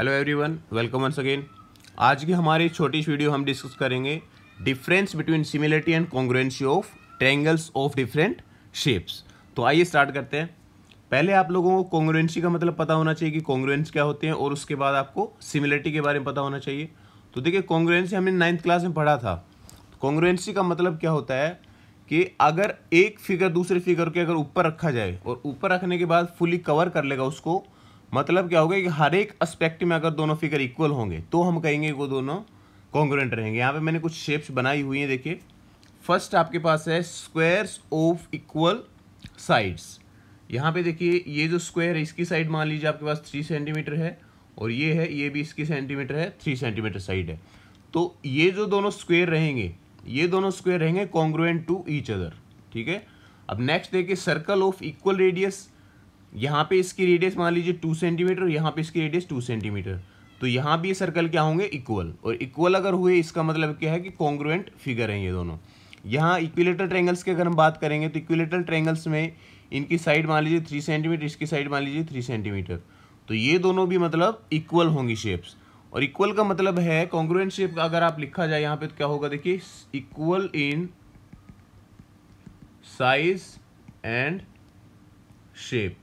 hello everyone welcome once again आज की हमारी छोटी वीडियो हम डिस्कस करेंगे difference between similarity and congruency of triangles of different shapes तो आइए स्टार्ट करते हैं पहले आप लोगों को कॉन्ग्रुएंसी का मतलब पता होना चाहिए कि कॉन्ग्रुएंस क्या होते हैं और उसके बाद आपको सिमिलरिटी के बारे में पता होना चाहिए तो देखिए कॉन्ग्रुएंसी हमने नाइन्थ क्लास में पढ़ा था कॉन्ग्रुएंसी का मतलब क्या होता है कि अगर एक फिगर दूसरे फिगर के अगर ऊपर रखा जाए और ऊपर रखने के बाद फुली कवर कर लेगा उसको मतलब क्या होगा कि हर एक एस्पेक्ट में अगर दोनों फिगर इक्वल होंगे तो हम कहेंगे वो दोनों कॉन्ग्रेंट रहेंगे यहाँ पे मैंने कुछ शेप्स बनाई हुई हैं देखिए फर्स्ट आपके पास है स्क्वेयर्स ऑफ इक्वल साइड्स यहाँ पे देखिए ये जो स्क्वायर है इसकी साइड मान लीजिए आपके पास थ्री सेंटीमीटर है और ये है ये भी इसकी सेंटीमीटर है थ्री सेंटीमीटर साइड है तो ये जो दोनों स्क्वेयर रहेंगे ये दोनों स्क्वेयर रहेंगे कॉन्ग्रुएंट टू ईच अदर ठीक है अब नेक्स्ट देखिए सर्कल ऑफ इक्वल रेडियस यहाँ पे इसकी रेडियस मान लीजिए टू सेंटीमीटर और यहाँ पे इसकी रेडियस टू सेंटीमीटर तो यहाँ भी ये सर्कल क्या होंगे इक्वल और इक्वल अगर हुए इसका मतलब क्या है कि कॉन्ग्रुएंट फिगर हैं ये दोनों यहाँ इक्विलेटर ट्रेंगल्स की अगर हम बात करेंगे तो इक्विलेटर ट्रेंगल्स में इनकी साइड मान लीजिए थ्री सेंटीमीटर इसकी साइड मान लीजिए थ्री सेंटीमीटर तो ये दोनों भी मतलब इक्वल होंगी शेप्स और इक्वल का मतलब है कॉन्ग्रुएंट शेप का अगर आप लिखा जाए यहाँ पे तो क्या होगा देखिए equal in size and shape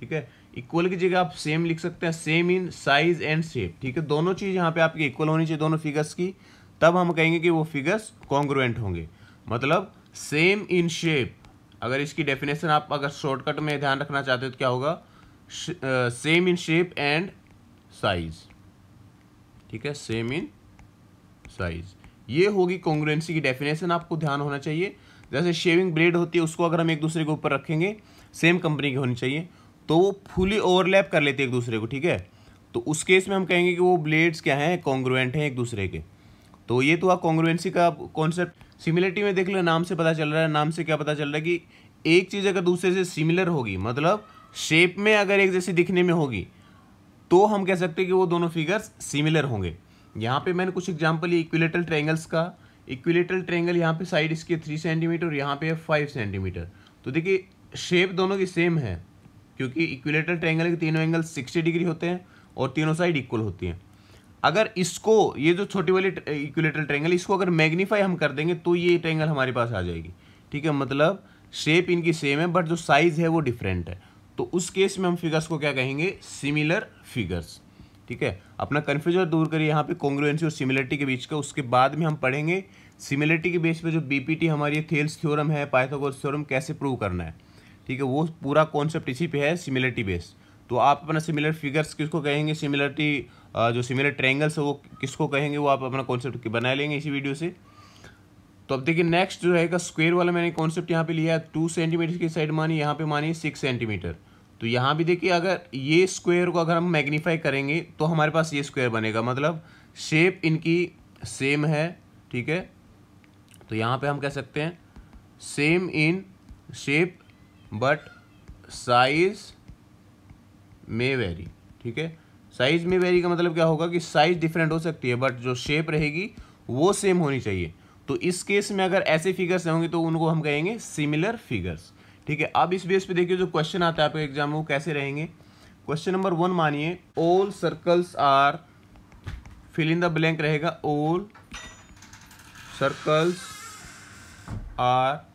ठीक है इक्वल की जगह आप सेम लिख सकते हैं same in size and shape ठीक है दोनों चीज़ यहाँ पे आपकी इक्वल होनी चाहिए दोनों फिगर्स की तब हम कहेंगे कि वो फिगर्स कॉन्ग्रुएंट होंगे मतलब सेम इन शेप अगर इसकी डेफिनेशन आप अगर शॉर्टकट में ध्यान रखना चाहते हो तो क्या होगा same in shape and size ठीक है सेम इन साइज ये होगी कॉन्ग्रुएंसी की डेफिनेशन आपको ध्यान होना चाहिए जैसे शेविंग ब्लेड होती है उसको अगर हम एक दूसरे के ऊपर रखेंगे सेम कंपनी की होनी चाहिए तो वो फुली ओवरलैप कर लेते एक दूसरे को ठीक है तो उस केस में हम कहेंगे कि वो ब्लेड्स क्या हैं कॉन्ग्रुएंट हैं एक दूसरे के तो ये तो आप कॉन्ग्रुएंसी का कॉन्सेप्ट सिमिलरिटी में देख लो नाम से पता चल रहा है नाम से क्या पता चल रहा है कि एक चीज़ अगर दूसरे से सिमिलर होगी मतलब शेप में अगर एक जैसी दिखने में होगी तो हम कह सकते हैं कि वो दोनों फिगर्स सिमिलर होंगे यहाँ पे मैंने कुछ एग्जाम्पल ये इक्विलेटल ट्रैंगल्स का इक्विलेटल ट्रैंगल यहाँ पे साइड इसके थ्री सेंटीमीटर और यहाँ पे है फाइव सेंटीमीटर तो देखिए शेप दोनों की सेम है क्योंकि इक्विलेटर ट्रैंगल के तीनों एंगल सिक्सटी डिग्री होते हैं और तीनों साइड इक्वल होती हैं अगर इसको ये जो छोटी वाली इक्विलेटर ट्रैंगल इसको अगर मैग्नीफाई हम कर देंगे तो ये ट्रैंगल हमारे पास आ जाएगी ठीक है मतलब शेप इनकी सेम है बट जो साइज़ है वो डिफरेंट है तो उस केस में हम फिगर्स को क्या कहेंगे सिमिलर फिगर्स ठीक है अपना कन्फ्यूजन दूर करिए यहाँ पे कॉन्ग्रुएंसी और सिमिलरिटी के बीच का उसके बाद में हम पढ़ेंगे सिमिलरिटी के बेस पे जो बीपीटी हमारी थेल्स थ्योरम है पाइथागोरस थ्योरम कैसे प्रूव करना है ठीक है वो पूरा कॉन्सेप्ट इसी पे है सिमिलरिटी बेस तो आप अपना सिमिलर फिगर्स किसको कहेंगे सिमिलरिटी जो सिमिलर ट्रैंगल्स है वो किसको कहेंगे वो आप अपना कॉन्सेप्ट बना लेंगे इसी वीडियो से तो अब देखिए नेक्स्ट जो रहेगा स्क्वेयर वाला मैंने कॉन्सेप्ट यहाँ पे लिया है टू सेंटीमीटर की साइड मानी यहाँ पे मानी सिक्स सेंटीमीटर तो यहाँ भी देखिए अगर ये स्क्वेयर को अगर हम मैग्नीफाई करेंगे तो हमारे पास ये स्क्वेयर बनेगा मतलब शेप इनकी सेम है ठीक है तो यहाँ पे हम कह सकते हैं same in shape but size may vary ठीक है साइज मे वेरी का मतलब क्या होगा कि साइज डिफरेंट हो सकती है बट जो शेप रहेगी वो सेम होनी चाहिए तो इस केस में अगर ऐसे फिगर्स होंगे तो उनको हम कहेंगे सिमिलर फिगर्स ठीक है अब इस बेस पे देखिए जो क्वेश्चन आता है आपके एग्जाम में वो कैसे रहेंगे क्वेश्चन नंबर वन मानिए all circles are fill in the blank रहेगा ऑल सर्कल्स आर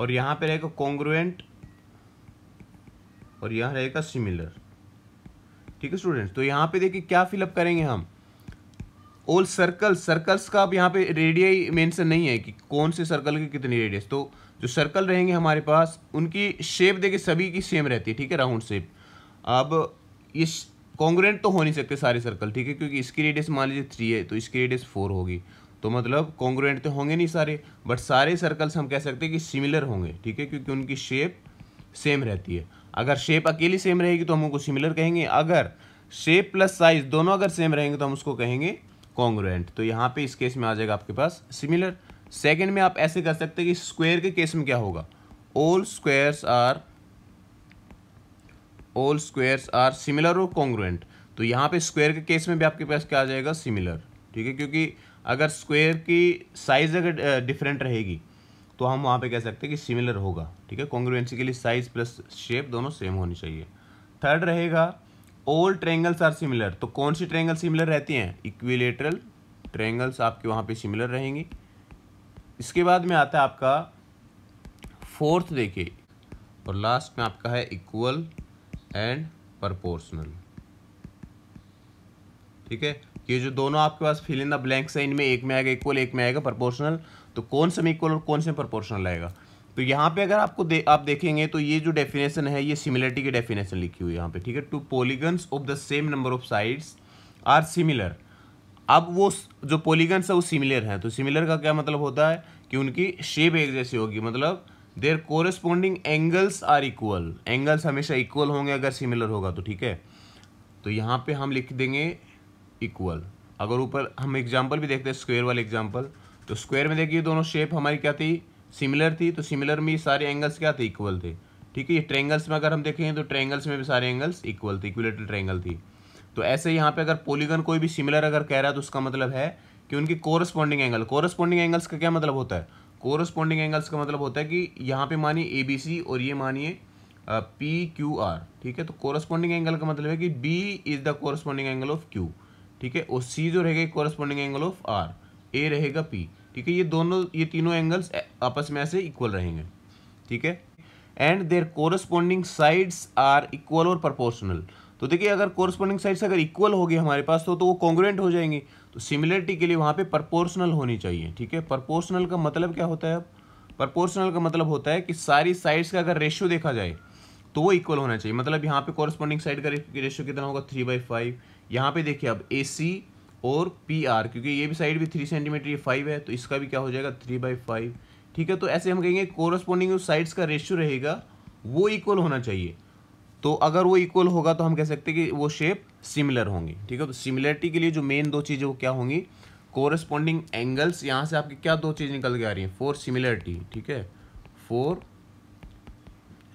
और यहाँ पे रहेगा कॉन्ग्रुएंट और यहाँ रहेगा सिमिलर ठीक है स्टूडेंट्स तो यहाँ पे देखिए क्या फिलअप करेंगे हम ऑल सर्कल सर्कल्स का अब यहाँ पे रेडियाई मेंशन नहीं है कि कौन से सर्कल के कितनी रेडियस तो जो सर्कल रहेंगे हमारे पास उनकी शेप देखिए सभी की सेम रहती है ठीक है राउंड शेप अब ये कॉन्ग्रेंट तो हो नहीं सकते सारे सर्कल ठीक है क्योंकि इसकी रेडियस मान लीजिए थ्री है तो इसकी रेडियस फोर होगी तो मतलब कॉन्ग्रुएंट तो होंगे नहीं सारे बट सारे सर्कल्स हम कह सकते हैं कि सिमिलर होंगे ठीक है क्योंकि उनकी शेप सेम रहती है अगर शेप अकेली सेम रहेगी तो हम उनको सिमिलर कहेंगे अगर शेप प्लस साइज दोनों अगर सेम रहेंगे तो हम उसको कहेंगे कॉन्ग्रुएंट तो यहाँ पे इस केस में आ जाएगा आपके पास सिमिलर सेकेंड में आप ऐसे कर सकते हैं कि स्क्वेयर के केस में क्या होगा all squares are all squares are similar और कॉन्ग्रुएंट तो यहाँ पे स्क्वेयर के केस में भी आपके पास क्या आ जाएगा सिमिलर ठीक है क्योंकि अगर स्क्वायर की साइज़ अगर डिफरेंट रहेगी तो हम वहाँ पे कह सकते हैं कि सिमिलर होगा ठीक है कॉन्ग्रुएंसी के लिए साइज प्लस शेप दोनों सेम होनी चाहिए थर्ड रहेगा ऑल ट्रेंगल्स आर सिमिलर तो कौन सी ट्रेंगल सिमिलर रहती हैं इक्विलेटरल ट्रेंगल्स आपके वहाँ पे सिमिलर रहेंगी इसके बाद में आता है आपका फोर्थ देखिए और लास्ट में आपका है इक्वल एंड परपोर्सनल ठीक है ये जो दोनों आपके पास फिल इन द ब्लैंक्स है इनमें एक में आएगा इक्वल एक में आएगा प्रपोर्शनल तो कौन से में इक्वल और कौन से प्रपोर्शनल आएगा तो यहाँ पे अगर आपको दे, आप देखेंगे तो ये जो डेफिनेशन है ये सिमिलरिटी की डेफिनेशन लिखी हुई है यहाँ पे ठीक है two polygons of the same number of sides are similar अब वो जो पोलीगन्स है वो सिमिलर हैं तो सिमिलर का क्या मतलब होता है कि उनकी शेप एक जैसी होगी मतलब their corresponding angles are equal angles हमेशा इक्वल होंगे अगर सिमिलर होगा तो ठीक है तो यहाँ पे हम लिख देंगे इक्वल अगर ऊपर हम एग्जाम्पल भी देखते हैं स्क्वायर वाले एग्जाम्पल तो स्क्वायर में देखिए दोनों शेप हमारी क्या थी सिमिलर थी तो सिमिलर में सारे एंगल्स क्या थे इक्वल थे ठीक है ये ट्रेंगल्स में अगर हम देखें तो ट्रेंगल्स में भी सारे एंगल्स इक्वल थे इक्विलेटरल ट्रेंगल थी तो ऐसे यहाँ पे अगर पोलीगन कोई भी सिमिलर अगर कह रहा है तो उसका मतलब है कि उनकी कोरस्पॉन्डिंग एंगल कोरस्पॉन्डिंग एंगल्स का क्या मतलब होता है कोरस्पॉन्डिंग एंगल्स का मतलब होता है कि यहाँ पे मानिए ए बी सी और ये मानिए पी क्यू आर ठीक है तो कोरस्पॉन्डिंग एंगल का मतलब है कि B is the corresponding angle of Q ठीक है और सी जो रहेगा corresponding angle of R A रहेगा पी ठीक है ये दोनों ये तीनों एंगल्स आपस में ऐसे इक्वल रहेंगे ठीक है and their corresponding sides are equal और प्रोपोर्शनल तो देखिए अगर कोरस्पोंडिंग साइड्स अगर इक्वल होगी हमारे पास तो तो वो कॉन्ग्रेंट हो जाएंगे तो सिमिलरिटी के लिए वहाँ पे प्रपोर्शनल होनी चाहिए ठीक है प्रपोर्शनल का मतलब क्या होता है अब प्रपोर्शनल का मतलब होता है कि सारी साइड्स का अगर रेशियो देखा जाए तो वो इक्वल होना चाहिए मतलब यहाँ पे कोरस्पॉन्डिंग साइड का रेशियो कितना होगा थ्री बाई फाइव यहाँ पे देखिए अब ए सी और पी आर क्योंकि ये भी साइड भी थ्री सेंटीमीटर ये फाइव है तो इसका भी क्या हो जाएगा थ्री बाई फाइव ठीक है तो ऐसे हम कहेंगे कोरस्पोंडिंग जो साइड्स का रेशियो रहेगा वो इक्वल होना चाहिए तो अगर वो इक्वल होगा तो हम कह सकते हैं कि वो शेप सिमिलर होंगी ठीक है तो सिमिलरिटी के लिए जो मेन दो चीज़ें वो क्या होंगी कोरस्पॉन्डिंग एंगल्स यहाँ से आपकी क्या दो चीज़ निकल के आ रही हैं फोर सिमिलरिटी ठीक है फोर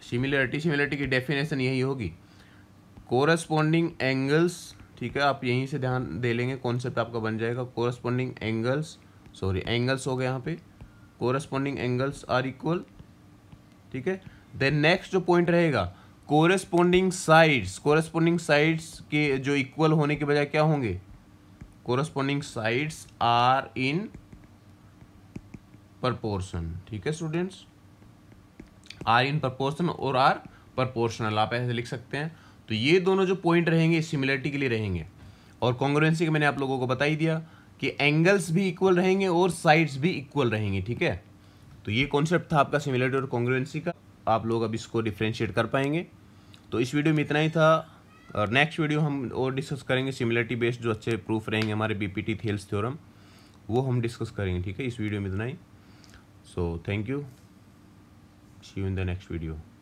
सिमिलरिटी सिमिलरिटी की डेफिनेशन यही होगी कोरस्पॉन्डिंग एंगल्स ठीक है आप यहीं से ध्यान दे लेंगे कॉन्सेप्ट आपका बन जाएगा कोरस्पॉन्डिंग एंगल्स सॉरी एंगल्स हो गए यहाँ पे कोरस्पॉन्डिंग एंगल्स आर इक्वल ठीक है देन नेक्स्ट जो पॉइंट रहेगा कोरस्पॉन्डिंग साइड्स कोरस्पॉन्डिंग साइड्स के जो इक्वल होने के बजाय क्या होंगे corresponding sides are in proportion ठीक है स्टूडेंट्स आर इन प्रपोर्शन और आर प्रपोर्शनल आप ऐसे लिख सकते हैं तो ये दोनों जो पॉइंट रहेंगे सिमिलरिटी के लिए रहेंगे और कॉन्ग्रुएंसी का मैंने आप लोगों को बता ही दिया कि एंगल्स भी इक्वल रहेंगे और साइड्स भी इक्वल रहेंगे ठीक है तो ये कॉन्सेप्ट था आपका सिमिलरिटी और कॉन्ग्रुएंसी का आप लोग अब इसको डिफ्रेंशिएट कर पाएंगे तो इस वीडियो में इतना ही था और नेक्स्ट वीडियो हम और डिस्कस करेंगे सिमिलरिटी बेस्ड जो अच्छे प्रूफ रहेंगे हमारे B P T Thales theorem वो हम डिस्कस करेंगे ठीक है इस वीडियो में इतना ही so thank you see you in the next video